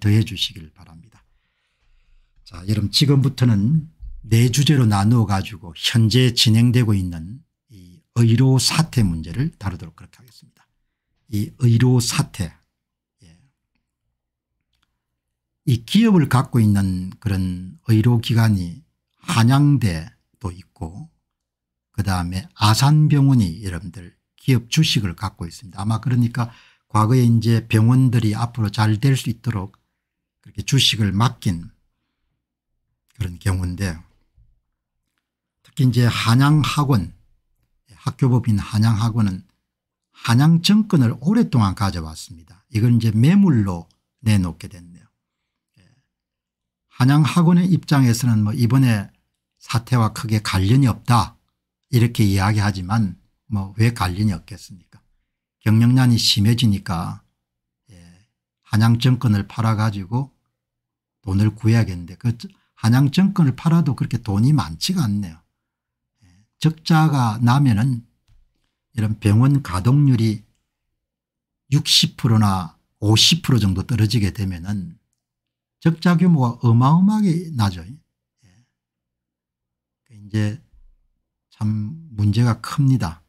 더해 주시길 바랍니다. 자, 여러분 지금부터는 네 주제로 나누어 가지고 현재 진행되고 있는 이 의료 사태 문제를 다루도록 그렇게 하겠습니다. 이 의료 사태 예. 이 기업을 갖고 있는 그런 의료기관이 한양대도 있고 그다음에 아산병원이 여러분들 기업 주식을 갖고 있습니다. 아마 그러니까 과거에 이제 병원들이 앞으로 잘 될 수 있도록 그렇게 주식을 맡긴 그런 경우인데 특히 이제 한양학원 학교법인 한양학원은 한양정권을 오랫동안 가져왔습니다. 이걸 이제 매물로 내놓게 됐네요. 예. 한양학원의 입장에서는 뭐 이번에 사태와 크게 관련이 없다 이렇게 이야기하지만 뭐 왜 관련이 없겠습니까 경영난이 심해지니까 예, 한양정권을 팔아가지고 돈을 구해야겠는데 그 한양 정권을 팔아도 그렇게 돈이 많지가 않네요. 예, 적자가 나면은 이런 병원 가동률이 60%나 50% 정도 떨어지게 되면은 적자 규모가 어마어마하게 나죠. 예. 그러니까 이제 참 문제가 큽니다.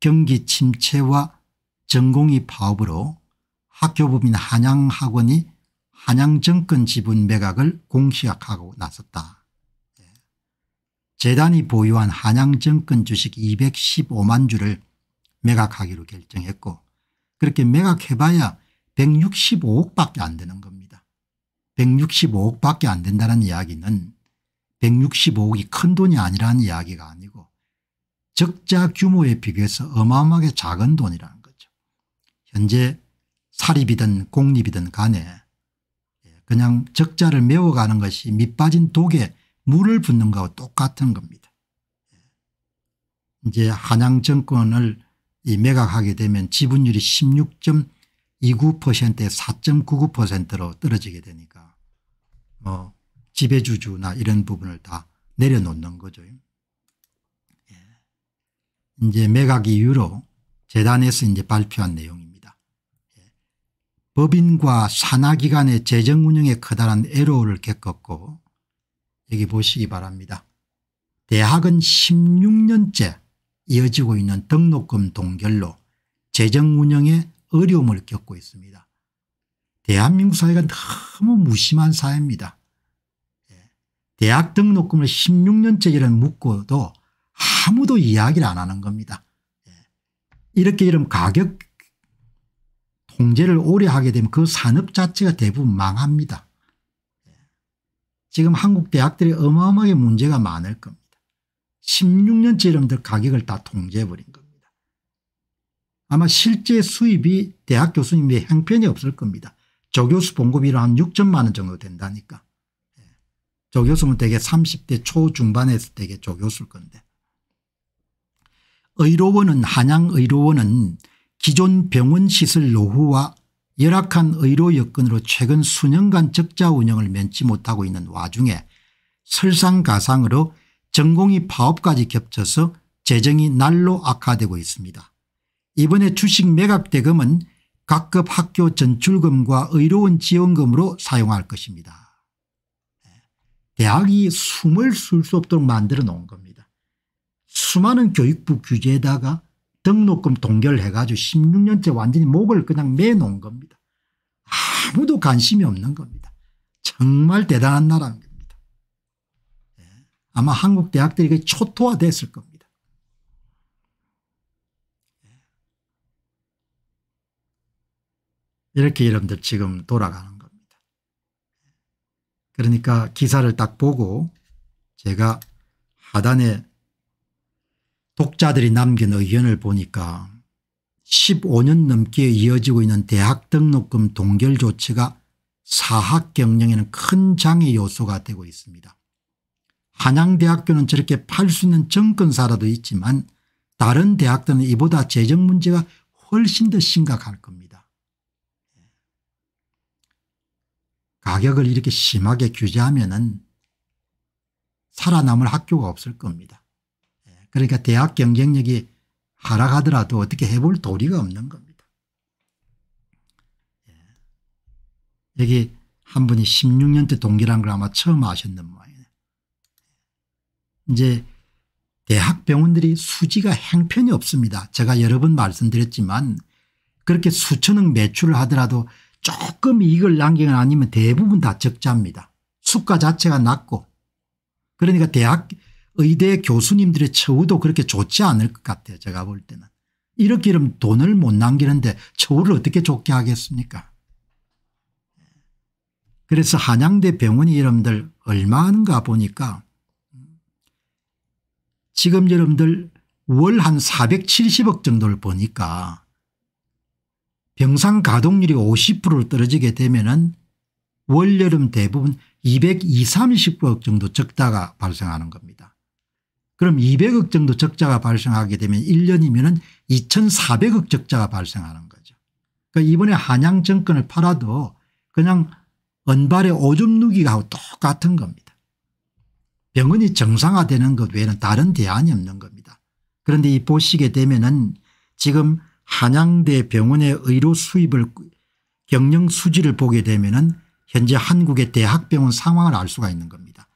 경기 침체와 전공의 파업으로 학교법인 한양학원이 한양정권 지분 매각을 공시약하고 나섰다. 예. 재단이 보유한 한양증권 주식 215만 주를 매각하기로 결정했고 그렇게 매각해봐야 165억밖에 안 되는 겁니다. 165억밖에 안 된다는 이야기는 165억이 큰 돈이 아니라는 이야기가 아니고 적자 규모에 비교해서 어마어마하게 작은 돈이라는 거죠. 현재 사립이든 공립이든 간에 그냥 적자를 메워가는 것이 밑빠진 독에 물을 붓는 것과 똑같은 겁니다. 이제 한양 정권을 이 매각하게 되면 지분율이 16.29%에 4.99%로 떨어지게 되니까 뭐 지배주주나 이런 부분을 다 내려놓는 거죠. 예. 이제 매각 이후로 재단에서 이제 발표한 내용이 법인과 산하기관의 재정운영에 커다란 애로를 겪었고 여기 보시기 바랍니다. 대학은 16년째 이어지고 있는 등록금 동결로 재정운영에 어려움을 겪고 있습니다. 대한민국 사회가 너무 무심한 사회입니다. 예. 대학 등록금을 16년째 이런 묻고도 아무도 이야기를 안 하는 겁니다. 예. 이렇게 이런 가격 통제를 오래 하게 되면 그 산업 자체가 대부분 망합니다. 지금 한국 대학들이 어마어마하게 문제가 많을 겁니다. 16년째 이놈들 가격을 다 통제해버린 겁니다. 아마 실제 수입이 대학 교수님의 형편이 없을 겁니다. 조교수 봉급이로 한 6천만 원 정도 된다니까. 조교수면 대개 30대 초중반에서 대개 조교수일 건데. 의료원은 한양의료원은 기존 병원 시설 노후와 열악한 의료 여건으로 최근 수년간 적자 운영을 면치 못하고 있는 와중에 설상가상으로 전공이 파업까지 겹쳐서 재정이 날로 악화되고 있습니다. 이번에 주식 매각 대금은 각급 학교 전출금과 의료원 지원금으로 사용할 것입니다. 네. 대학이 숨을 쉴 수 없도록 만들어 놓은 겁니다. 수많은 교육부 규제에다가 등록금 동결해 가지고 16년째 완전히 목을 그냥 매놓은 겁니다. 아무도 관심이 없는 겁니다. 정말 대단한 나라입니다. 예. 아마 한국 대학들이 초토화됐을 겁니다. 예. 이렇게 여러분들 지금 돌아가는 겁니다. 그러니까 기사를 딱 보고 제가 하단에 독자들이 남긴 의견을 보니까 15년 넘게 이어지고 있는 대학 등록금 동결 조치가 사학 경영에는 큰 장애 요소가 되고 있습니다. 한양대학교는 저렇게 팔 수 있는 정권사라도 있지만 다른 대학들은 이보다 재정 문제가 훨씬 더 심각할 겁니다. 가격을 이렇게 심하게 규제하면 은 살아남을 학교가 없을 겁니다. 그러니까 대학 경쟁력이 하락하더라도 어떻게 해볼 도리가 없는 겁니다. 예. 여기 한 분이 16년째 동기란 걸 아마 처음 아셨는 모양이네 예. 이제 대학 병원들이 수지가 행편이 없습니다. 제가 여러 번 말씀드렸지만 그렇게 수천억 매출을 하더라도 조금 이익을 남기거나 아니면 대부분 다 적자입니다. 수가 자체가 낮고 그러니까 대학 의대 교수님들의 처우도 그렇게 좋지 않을 것 같아요. 제가 볼 때는. 이렇게 이러면 돈을 못 남기는데 처우를 어떻게 좋게 하겠습니까 그래서 한양대 병원이 여들 얼마 하는가 보니까 지금 여러분들 월 한 470억 정도를 보니까 병상 가동률이 50%로 떨어지게 되면 월 여름 대부분 220, 30억 정도 적다가 발생하는 겁니다. 그럼 200억 정도 적자가 발생하게 되면 1년이면 2400억 적자가 발생하는 거죠. 그러니까 이번에 한양 정권을 팔아도 그냥 언발에 오줌 누기하고 똑같은 겁니다. 병원이 정상화되는 것 외에는 다른 대안이 없는 겁니다. 그런데 이 보시게 되면은 지금 한양대 병원의 의료 수입을 경영 수지를 보게 되면은 현재 한국의 대학병원 상황을 알 수가 있는 겁니다.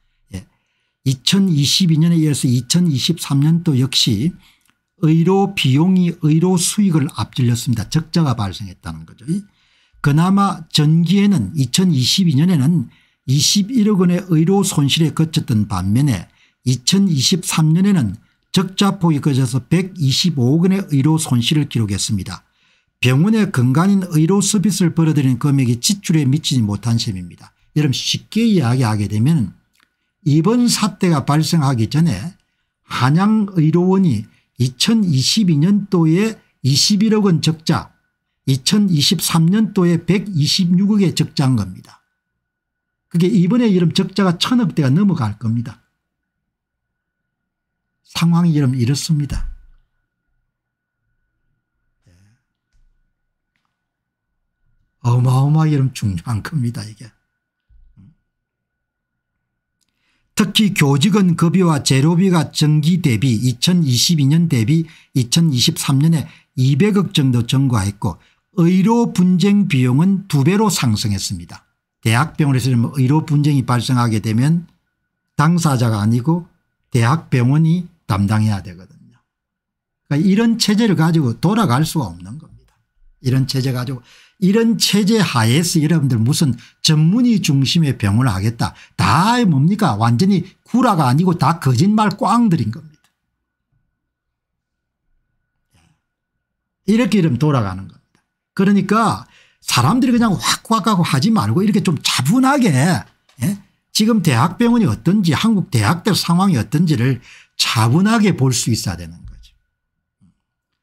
2022년에 이어서 2023년도 역시 의료 비용이 의료 수익을 앞질렀습니다. 적자가 발생했다는 거죠. 그나마 전기에는 2022년에는 21억 원의 의료 손실에 그쳤던 반면에 2023년에는 적자 폭이 커져서 125억 원의 의료 손실을 기록했습니다. 병원의 근간인 의료 서비스를 벌어들이는 금액이 지출에 미치지 못한 셈입니다. 여러분 쉽게 이야기하게 되면 이번 사태가 발생하기 전에 한양의료원이 2022년도에 21억 원 적자 2023년도에 126억의 적자인 겁니다. 그게 이번에 이름 적자가 천억대가 넘어갈 겁니다. 상황이 이름 이렇습니다. 네. 어마어마하게 이름 중요한 겁니다 이게. 특히 교직원 급여와 재료비가 정기 대비 2022년 대비 2023년에 200억 정도 증가했고 의료 분쟁 비용은 두배로 상승했습니다. 대학병원에서 의료 분쟁이 발생하게 되면 당사자가 아니고 대학병원이 담당해야 되거든요. 그러니까 이런 체제를 가지고 돌아갈 수가 없는 겁니다. 이런 체제 가지고 이런 체제 하에서 여러분들 무슨 전문의 중심의 병원을 하겠다. 다 뭡니까 완전히 구라가 아니고 다 거짓말 꽝들인 겁니다. 이렇게 이러면 돌아가는 겁니다. 그러니까 사람들이 그냥 확확하고 하지 말고 이렇게 좀 차분하게 예? 지금 대학병원이 어떤지 한국 대학들 상황이 어떤지를 차분하게 볼 수 있어야 되는 거죠.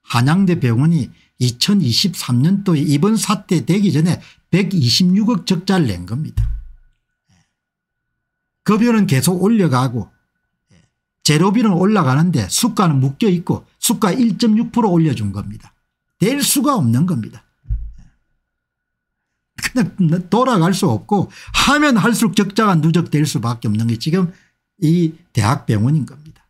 한양대 병원이 2023년도에 이번 사태 되기 전에 126억 적자를 낸 겁니다. 급여는 계속 올려가고 재료비는 올라가는데 수가는 묶여 있고 수가 1.6% 올려준 겁니다. 될 수가 없는 겁니다. 그냥 돌아갈 수 없고 하면 할수록 적자가 누적될 수밖에 없는 게 지금 이 대학병원인 겁니다.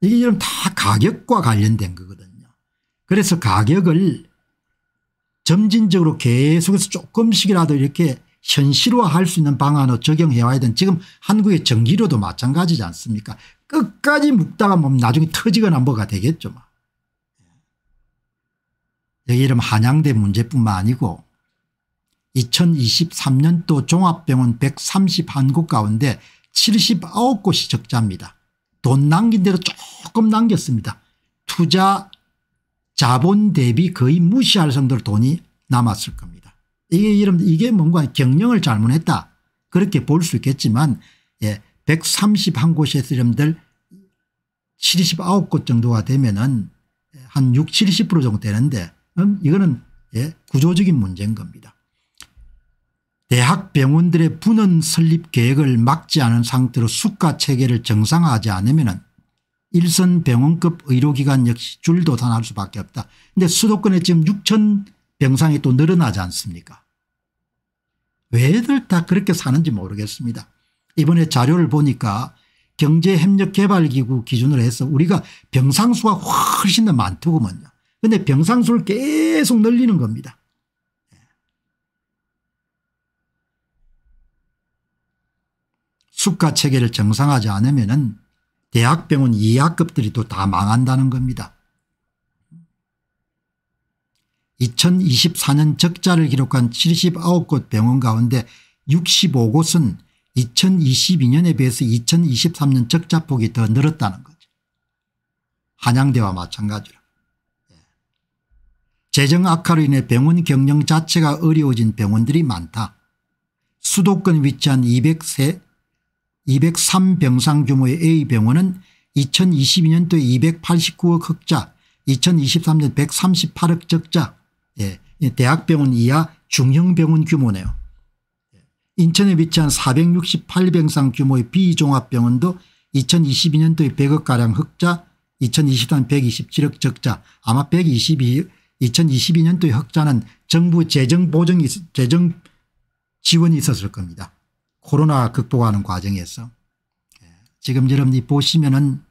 이게 지금 다 가격과 관련된 거거든요. 그래서 가격을 점진적으로 계속해서 조금씩이라도 이렇게 현실화할 수 있는 방안으로 적용해 와야 되는 지금 한국의 전기료도 마찬가지지 않습니까 끝까지 묶다가뭐 나중에 터지거나 뭐가 되겠죠. 뭐. 여기 이름 한양대 문제뿐만 아니고 2023년도 종합병원 1 3 0곳 가운데 79곳이 적자입니다. 돈 남긴 대로 조금 남겼습니다. 투자 자본 대비 거의 무시할 정도로 돈이 남았을 겁니다. 이게 이름 이게 뭔가 경영을 잘못했다 그렇게 볼 수 있겠지만 예, 1 3 0 곳에서 이름들 79곳 정도가 되면은 한 6, 70% 정도 되는데 음, 이거는 예, 구조적인 문제인 겁니다. 대학 병원들의 분원 설립 계획을 막지 않은 상태로 수가 체계를 정상화하지 않으면 일선 병원급 의료기관 역시 줄도 더날 수밖에 없다. 근데 수도권에 지금 6천 병상이 또 늘어나지 않습니까 왜들 다 그렇게 사는지 모르겠습니다. 이번에 자료를 보니까 경제협력개발기구 기준으로 해서 우리가 병상수가 훨씬 더 많더구먼요. 근데 병상수를 계속 늘리는 겁니다. 예. 수가 체계를 정상하지 않으면 은 대학병원 이학급들이또 다 망한다는 겁니다. 2024년 적자를 기록한 79곳 병원 가운데 65곳은 2022년에 비해서 2023년 적자폭이 더 늘었다는 거죠. 한양대와 마찬가지로. 예. 재정 악화로 인해 병원 경영 자체가 어려워진 병원들이 많다. 수도권 위치한 203, 203병상 규모의 A병원은 2022년도에 289억 흑자 2023년 138억 적자 예, 대학병원 이하 중형병원 규모네요. 예, 인천에 위치한 468병상 규모의 비종합병원도 2022년도에 100억가량 흑자 2023년 127억 적자 아마 122, 2 0 2 2년도에 흑자는 정부 재정 보정이 재정 지원이 있었을 겁니다. 코로나 극복하는 과정에서 예, 지금 여러분 이 보시면은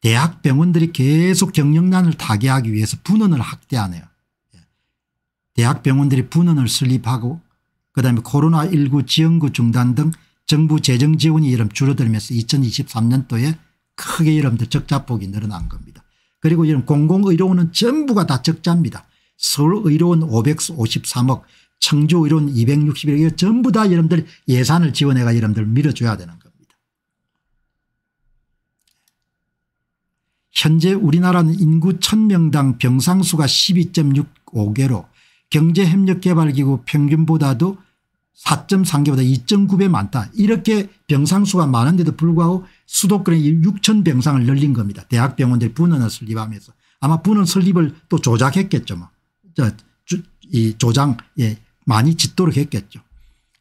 대학 병원들이 계속 경영난을 타개하기 위해서 분원을 확대하네요. 예, 대학 병원들이 분원을 설립하고 그다음에 코로나19 지원구 중단 등 정부 재정 지원이 이름 줄어들면서 2023년도에 크게 여러분들 적자폭이 늘어난 겁니다. 그리고 이런 공공의료원은 전부가 다 적자입니다. 서울의료원 553억 창조 이론 261개 전부 다 여러분들 예산을 지원해가 여러분들 밀어줘야 되는 겁니다. 현재 우리나라는 인구 1000명당 병상수가 12.65개로 경제협력개발기구 평균보다도 4.3개보다 2.9배 많다. 이렇게 병상수가 많은데도 불구하고 수도권에 6천 병상을 늘린 겁니다. 대학병원들이 분원을 설립하면서 아마 분원 설립을 또 조작했겠죠. 뭐. 저, 이 조장 예, 많이 짓도록 했겠죠.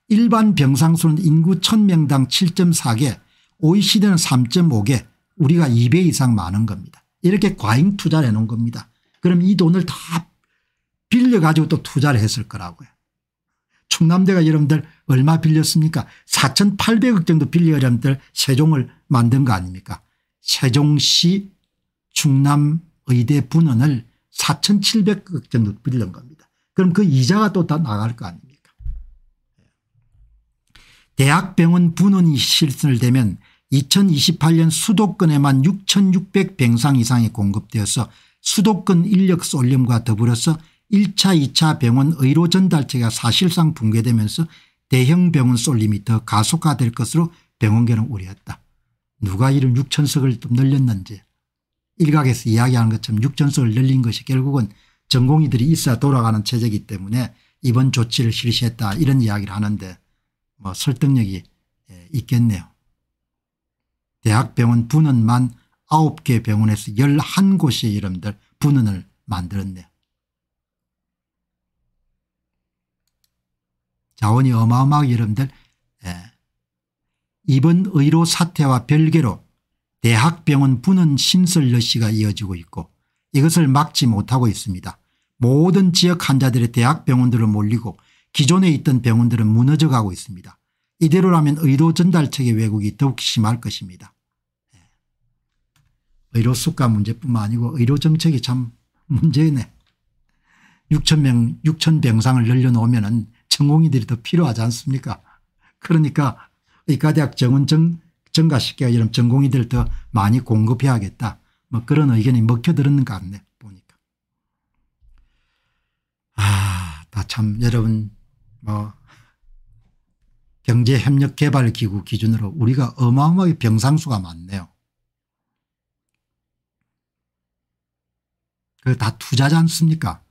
일반 병상수는 인구 1000명당 7.4개 OECD는 3.5개 우리가 2배 이상 많은 겁니다. 이렇게 과잉 투자를 해놓은 겁니다. 그럼 이 돈을 다 빌려가지고 또 투자를 했을 거라고요. 충남대가 여러분들 얼마 빌렸습니까 4800억 정도 빌려 여러분들 세종을 만든 거 아닙니까 세종시 충남의대 분원을 4700억 정도 빌린 겁니다. 그럼 그 이자가 또 다 나갈 거 아닙니까 대학병원 분원이 실시되면 2028년 수도권에만 6600병상 이상이 공급되어서 수도권 인력 쏠림과 더불어서 1차 2차 병원 의료 전달체가 사실상 붕괴되면서 대형 병원 쏠림이 더 가속화될 것으로 병원계는 우려했다. 누가 이런 6천석을 늘렸는지 일각에서 이야기하는 것처럼 6천석을 늘린 것이 결국은 전공의들이 있어야 돌아가는 체제이기 때문에 이번 조치를 실시했다 이런 이야기를 하는데 뭐 설득력이 예, 있겠네요. 대학병원 분원만 9개 병원에서 11곳의 이름들 분원을 만들었네요. 자원이 어마어마하게 여러들 예. 이번 의료 사태와 별개로 대학병원 분원 심설 여시가 이어지고 있고 이것을 막지 못하고 있습니다. 모든 지역 환자들이 대학 병원들을 몰리고 기존에 있던 병원들은 무너져가고 있습니다. 이대로라면 의료 전달책의 왜곡이 더욱 심할 것입니다. 예. 의료 수가 문제뿐만 아니고 의료 정책이 참 문제네. 6천 명, 6천 병상을 늘려놓으면 전공의들이 더 필요하지 않습니까? 그러니까 의과대학 정원 정, 정가시켜 이런 전공의들 더 많이 공급해야겠다. 뭐 그런 의견이 먹혀들었는 것 같네 보니까. 아, 다 참 여러분 뭐 경제협력개발기구 기준으로 우리가 어마어마하게 병상수가 많네요. 그 다 투자지 않습니까?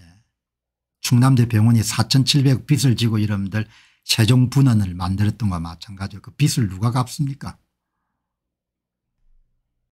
예. 충남대 병원이 4 7 0 0 빚을 지고 이러분들 세종분원을 만들었던 것 마찬가지로 그 빚을 누가 갚습니까?